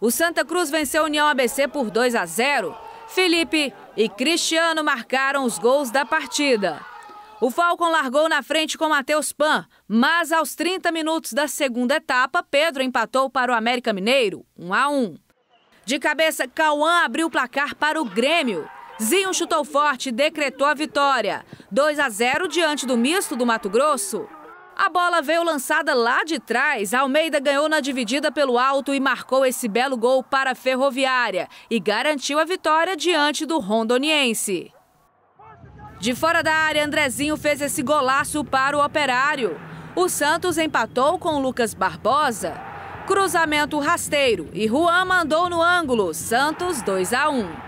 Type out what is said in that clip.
O Santa Cruz venceu a União ABC por 2 a 0. Felipe e Cristiano marcaram os gols da partida. O Falcon largou na frente com Matheus Pan, mas aos 30 minutos da segunda etapa, Pedro empatou para o América Mineiro, 1 a 1. De cabeça, Cauã abriu o placar para o Grêmio. Zinho chutou forte e decretou a vitória, 2 a 0 diante do misto do Mato Grosso. A bola veio lançada lá de trás. Almeida ganhou na dividida pelo alto e marcou esse belo gol para a Ferroviária e garantiu a vitória diante do rondoniense. De fora da área, Andrezinho fez esse golaço para o Operário. O Santos empatou com Lucas Barbosa. Cruzamento rasteiro e Juan mandou no ângulo. Santos 2 a 1.